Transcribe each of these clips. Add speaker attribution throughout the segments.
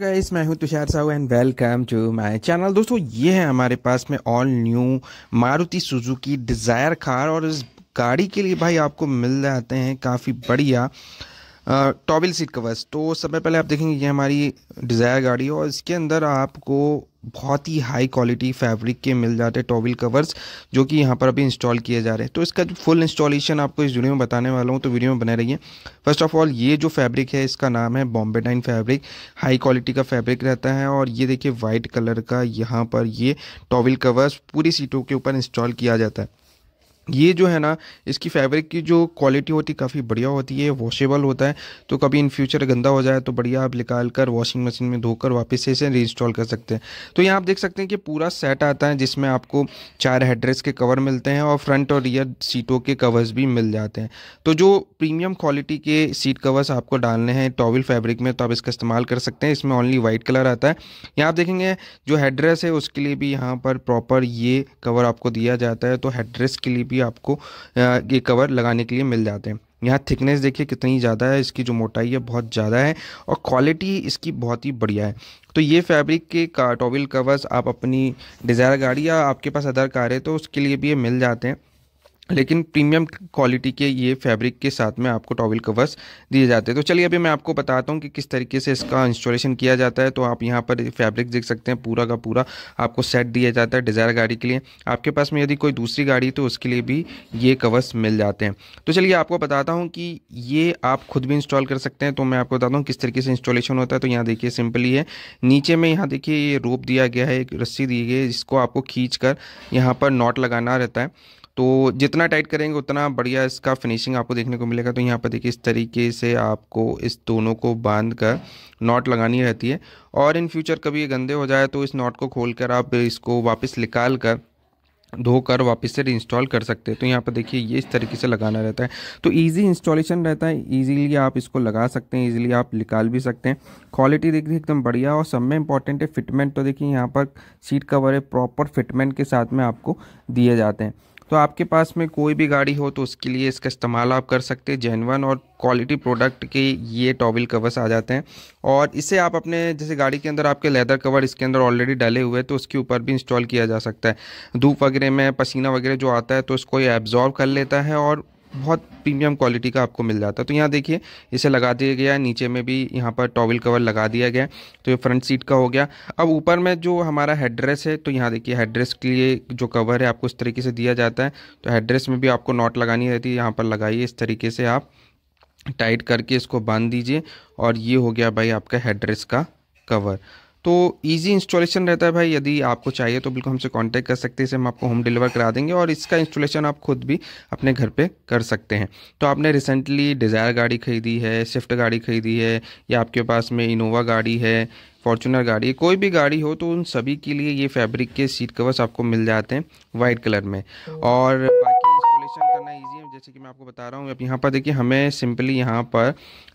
Speaker 1: guys मैं हूं Tushar Sahu and welcome to my channel दोस्तों ये है हमारे पास में all new Maruti Suzuki Dzire car और इस गाड़ी के लिए भाई आपको मिल जाते हैं काफ़ी बढ़िया टॉबिल सीट कवर्स तो सबसे पहले आप देखेंगे ये हमारी डिज़ायर गाड़ी है और इसके अंदर आपको बहुत ही हाई क्वालिटी फैब्रिक के मिल जाते हैं टॉविल कवर्स जो कि यहाँ पर अभी इंस्टॉल किए जा रहे हैं तो इसका जो फुल इंस्टॉलेशन आपको इस वीडियो में बताने वाला हूँ तो वीडियो में बने रहिए फर्स्ट ऑफ ऑल ये जो फैब्रिक है इसका नाम है Bombay Dyeing fabric high quality का फैब्रिक रहता है और ये देखिए वाइट कलर का यहाँ पर ये टॉविल कवर्स पूरी सीटों के ऊपर इंस्टॉल किया जाता है ये जो है ना इसकी फैब्रिक की जो क्वालिटी होती है काफ़ी बढ़िया होती है वॉशेबल होता है तो कभी इन फ्यूचर गंदा हो जाए तो बढ़िया आप निकाल कर वॉशिंग मशीन में धोकर वापस से इसे रीइंस्टॉल कर सकते हैं तो यहाँ आप देख सकते हैं कि पूरा सेट आता है जिसमें आपको चार हेड्रेस के कवर मिलते हैं और फ्रंट और रियर सीटों के कवर्स भी मिल जाते हैं तो जो प्रीमियम क्वालिटी के सीट कवर्स आपको डालने हैं टॉवल फैब्रिक में तो आप इसका इस्तेमाल कर सकते हैं इसमें ओनली वाइट कलर आता है यहाँ आप देखेंगे जो हेड्रेस है उसके लिए भी यहाँ पर प्रॉपर ये कवर आपको दिया जाता है तो हेड्रेस के लिए भी आपको ये कवर लगाने के लिए मिल जाते हैं यहाँ थिकनेस देखिए कितनी ज़्यादा है इसकी जो मोटाई है बहुत ज़्यादा है और क्वालिटी इसकी बहुत ही बढ़िया है तो ये फैब्रिक के टॉवल कवर्स आप अपनी डिज़ायर गाड़ी या आपके पास अदर कार है तो उसके लिए भी ये मिल जाते हैं लेकिन प्रीमियम क्वालिटी के ये फैब्रिक के साथ में आपको टॉवल कवर्स दिए जाते हैं तो चलिए अभी मैं आपको बताता हूँ कि किस तरीके से इसका इंस्टॉलेशन किया जाता है तो आप यहाँ पर फैब्रिक देख सकते हैं पूरा का पूरा आपको सेट दिया जाता है डिज़ायर गाड़ी के लिए आपके पास में यदि कोई दूसरी गाड़ी तो उसके लिए भी ये कवर्स मिल जाते हैं तो चलिए आपको बताता हूँ कि ये आप खुद भी इंस्टॉल कर सकते हैं तो मैं आपको बताता हूँ किस तरीके से इंस्टॉलेशन होता है तो यहाँ देखिए सिंपली है नीचे में यहाँ देखिए ये रोप दिया गया है एक रस्सी दी गई है जिसको आपको खींच कर यहाँ पर नॉट लगाना रहता है तो जितना टाइट करेंगे उतना बढ़िया इसका फिनिशिंग आपको देखने को मिलेगा तो यहाँ पर देखिए इस तरीके से आपको इस दोनों को बांध कर नॉट लगानी रहती है और इन फ्यूचर कभी ये गंदे हो जाए तो इस नॉट को खोल कर आप इसको वापस निकाल कर धोकर वापस से इंस्टॉल कर सकते हैं तो यहाँ पर देखिए ये इस तरीके से लगाना रहता है तो इजी इंस्टॉलेशन रहता है इजीली आप इसको लगा सकते हैं इजीली आप निकाल भी सकते हैं क्वालिटी देखिए एकदम बढ़िया और सब में इंपॉर्टेंट है फिटमेंट तो देखिए यहाँ पर सीट कवर है प्रॉपर फिटमेंट के साथ में आपको दिए जाते हैं तो आपके पास में कोई भी गाड़ी हो तो उसके लिए इसका इस्तेमाल आप कर सकते हैं जेनवन और क्वालिटी प्रोडक्ट के ये टॉवल कवर्स आ जाते हैं और इसे आप अपने जैसे गाड़ी के अंदर आपके लेदर कवर इसके अंदर ऑलरेडी डले हुए हैं तो उसके ऊपर भी इंस्टॉल किया जा सकता है धूप वगैरह में पसीना वगैरह जो आता है तो उसको ये एब्जॉर्व कर लेता है और बहुत प्रीमियम क्वालिटी का आपको मिल जाता है तो यहाँ देखिए इसे लगा दिया गया नीचे में भी यहाँ पर टॉवल कवर लगा दिया गया तो ये फ्रंट सीट का हो गया अब ऊपर में जो हमारा हेड्रेस है तो यहाँ देखिए हेड्रेस के लिए जो कवर है आपको इस तरीके से दिया जाता है तो हेड्रेस में भी आपको नॉट लगानी रहती है यहाँ पर लगाइए इस तरीके से आप टाइट करके इसको बांध दीजिए और ये हो गया भाई आपका हेड्रेस का कवर तो इजी इंस्टॉलेशन रहता है भाई यदि आपको चाहिए तो बिल्कुल हमसे कांटेक्ट कर सकते हैं इसे हम आपको होम डिलीवर करा देंगे और इसका इंस्टॉलेशन आप खुद भी अपने घर पे कर सकते हैं तो आपने रिसेंटली डिज़ायर गाड़ी खरीदी है स्विफ्ट गाड़ी खरीदी है या आपके पास में इनोवा गाड़ी है फॉर्चूनर गाड़ी कोई भी गाड़ी हो तो उन सभी के लिए ये फैब्रिक के सीट कवर्स आपको मिल जाते हैं वाइट कलर में और जैसे कि मैं आपको बता रहा हूँ अब यहाँ पर देखिए हमें सिंपली यहाँ पर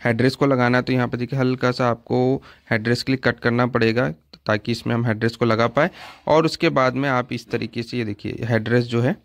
Speaker 1: हेड्रेस को लगाना है तो यहाँ पर देखिए हल्का सा आपको हेड्रेस के लिए कट करना पड़ेगा ताकि इसमें हम हेड्रेस को लगा पाए और उसके बाद में आप इस तरीके से ये देखिए हेड्रेस जो है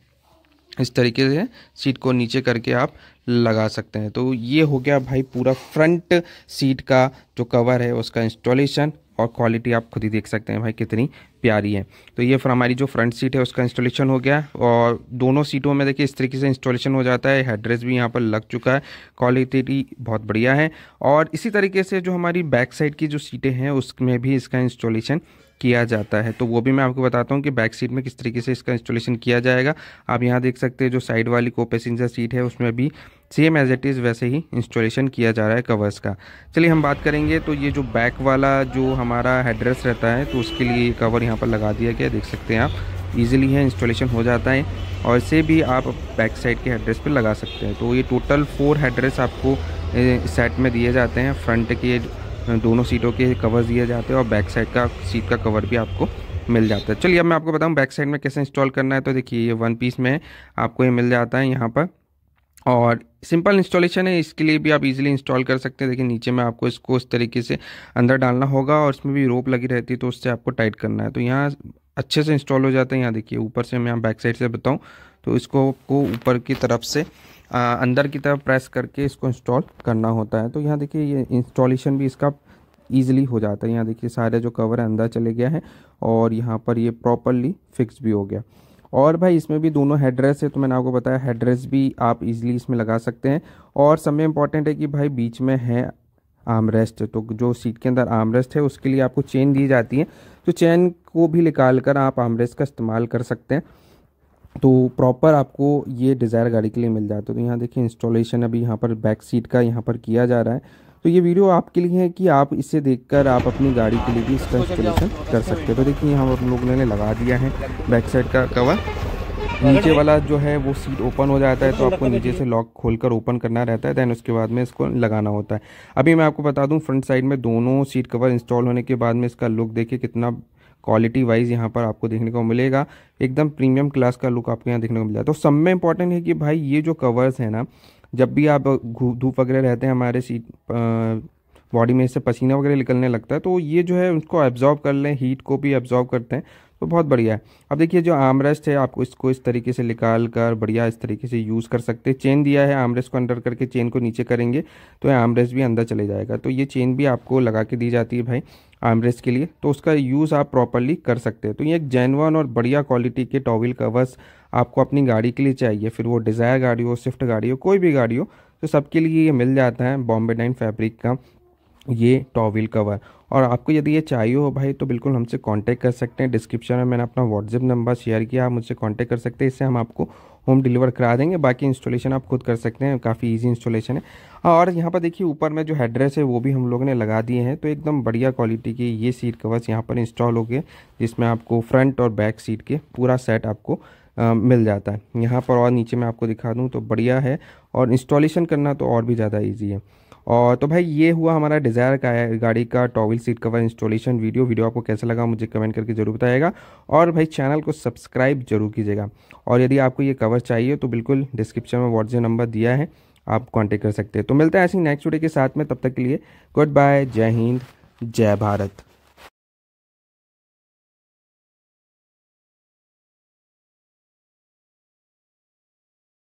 Speaker 1: इस तरीके से सीट को नीचे करके आप लगा सकते हैं तो ये हो गया भाई पूरा फ्रंट सीट का जो कवर है उसका इंस्टॉलेशन और क्वालिटी आप खुद ही देख सकते हैं भाई कितनी प्यारी है तो ये फिर हमारी जो फ्रंट सीट है उसका इंस्टॉलेशन हो गया और दोनों सीटों में देखिए इस तरीके से इंस्टॉलेशन हो जाता है हेडरेस भी यहाँ पर लग चुका है क्वालिटी बहुत बढ़िया है और इसी तरीके से जो हमारी बैक साइड की जो सीटें हैं उसमें भी इसका इंस्टॉलेशन किया जाता है तो वो भी मैं आपको बताता हूँ कि बैक सीट में किस तरीके से इसका इंस्टॉलेशन किया जाएगा आप यहाँ देख सकते हैं जो साइड वाली को पैसेंजर सीट है उसमें भी सेम एज इट इज़ वैसे ही इंस्टॉलेशन किया जा रहा है कवर्स का चलिए हम बात करेंगे तो ये जो बैक वाला जो हमारा हेड्रेस रहता है तो उसके लिए कवर यहाँ पर लगा दिया गया देख सकते हैं आप ईजिली है इंस्टॉलेशन हो जाता है और इसे भी आप बैक साइड के एड्रेस पर लगा सकते हैं तो ये टोटल फोर हेड्रेस आपको सेट में दिए जाते हैं फ्रंट के दोनों सीटों के कवर्स दिए जाते हैं और बैक साइड का सीट का कवर भी आपको मिल जाता है चलिए अब मैं आपको बताऊं बैक साइड में कैसे इंस्टॉल करना है तो देखिए ये वन पीस में आपको ये मिल जाता है यहाँ पर और सिंपल इंस्टॉलेशन है इसके लिए भी आप इजीली इंस्टॉल कर सकते हैं देखिए नीचे में आपको इसको इस तरीके से अंदर डालना होगा और इसमें भी रोप लगी रहती है तो उससे आपको टाइट करना है तो यहाँ अच्छे से इंस्टॉल हो जाता है यहाँ देखिए ऊपर से मैं यहाँ बैक साइड से बताऊँ तो इसको आपको ऊपर की तरफ से आ, अंदर की तरफ प्रेस करके इसको इंस्टॉल करना होता है तो यहाँ देखिए ये इंस्टॉलेशन भी इसका ईजिली हो जाता है यहाँ देखिए सारे जो कवर है अंदर चले गया है और यहाँ पर ये प्रॉपरली फिक्स भी हो गया और भाई इसमें भी दोनों हेडरेस है तो मैंने आपको बताया हेडरेस भी आप इजीली इसमें लगा सकते हैं और सब में इंपॉर्टेंट है कि भाई बीच में है आर्म रेस्ट तो जो सीट के अंदर आर्म रेस्ट है उसके लिए आपको चेन दी जाती है तो चेन को भी निकाल कर आप आर्म रेस्ट का इस्तेमाल कर सकते हैं तो प्रॉपर आपको ये डिज़ायर गाड़ी के लिए मिल जाता है तो यहाँ देखिए इंस्टॉलेशन अभी यहाँ पर बैक सीट का यहाँ पर किया जा रहा है तो ये वीडियो आपके लिए है कि आप इसे देखकर आप अपनी गाड़ी के लिए भी इसका इंस्टॉलेशन कर सकते हो तो देखिए यहाँ हम लोगों ने लगा दिया है बैक साइड का कवर नीचे वाला जो है वो सीट ओपन हो जाता है तो आपको नीचे से लॉक खोलकर ओपन करना रहता है देन उसके बाद में इसको लगाना होता है अभी मैं आपको बता दूं फ्रंट साइड में दोनों सीट कवर इंस्टॉल होने के बाद में इसका लुक देखिए कितना क्वालिटी वाइज यहाँ पर आपको देखने को मिलेगा एकदम प्रीमियम क्लास का लुक आपको यहाँ देखने को मिलेगा तो सब में इंपॉर्टेंट है कि भाई ये जो कवर्स है ना जब भी आप धूप वगैरह रहते हैं हमारे सीट बॉडी में इससे पसीना वगैरह निकलने लगता है तो ये जो है उसको एब्जॉर्ब कर लें हीट को भी एब्जॉर्ब करते हैं तो बहुत बढ़िया है अब देखिए जो आमरेस्ट है आपको इसको इस तरीके से निकाल कर बढ़िया इस तरीके से यूज़ कर सकते हैं चेन दिया है आमरेस्ट को अंडर करके चेन को नीचे करेंगे तो आमरेस्ट भी अंदर चले जाएगा तो ये चेन भी आपको लगा के दी जाती है भाई आमरेस के लिए तो उसका यूज़ आप प्रॉपरली कर सकते हैं तो ये एक जेनवन और बढ़िया क्वालिटी के टॉविल कवर्स आपको अपनी गाड़ी के लिए चाहिए फिर वो डिज़ायर गाड़ी हो स्विफ्ट गाड़ी हो कोई भी गाड़ी हो तो सबके लिए ये मिल जाता है बॉम्बे डाइन फैब्रिक का ये टॉविल कवर और आपको यदि ये चाहिए हो भाई तो बिल्कुल हमसे कांटेक्ट कर सकते हैं डिस्क्रिप्शन में मैंने अपना व्हाट्सएप नंबर शेयर किया आप मुझसे कांटेक्ट कर सकते हैं इससे हम आपको होम डिलीवर करा देंगे बाकी इंस्टॉलेशन आप खुद कर सकते हैं काफ़ी इजी इंस्टॉलेशन है और यहाँ पर देखिए ऊपर में जो हेड्रेस है वो भी हम लोगों ने लगा दिए हैं तो एकदम बढ़िया क्वालिटी के ये सीट कवर्स यहाँ पर इंस्टॉल हो गए जिसमें आपको फ्रंट और बैक सीट के पूरा सेट आपको आ, मिल जाता है यहाँ पर और नीचे मैं आपको दिखा दूँ तो बढ़िया है और इंस्टॉलेशन करना तो और भी ज़्यादा ईजी है और तो भाई ये हुआ हमारा डिज़ायर का गाड़ी का towel seat cover installation video video आपको कैसा लगा मुझे कमेंट करके ज़रूर बताएगा और भाई चैनल को सब्सक्राइब जरूर कीजिएगा और यदि आपको ये कवर चाहिए तो बिल्कुल डिस्क्रिप्शन में व्हाट्सएप नंबर दिया है आप कॉन्टेक्ट कर सकते हैं तो मिलते हैं ऐसी नेक्स्ट वीडियो के साथ में तब तक के लिए गुड बाय जय हिंद जय भारत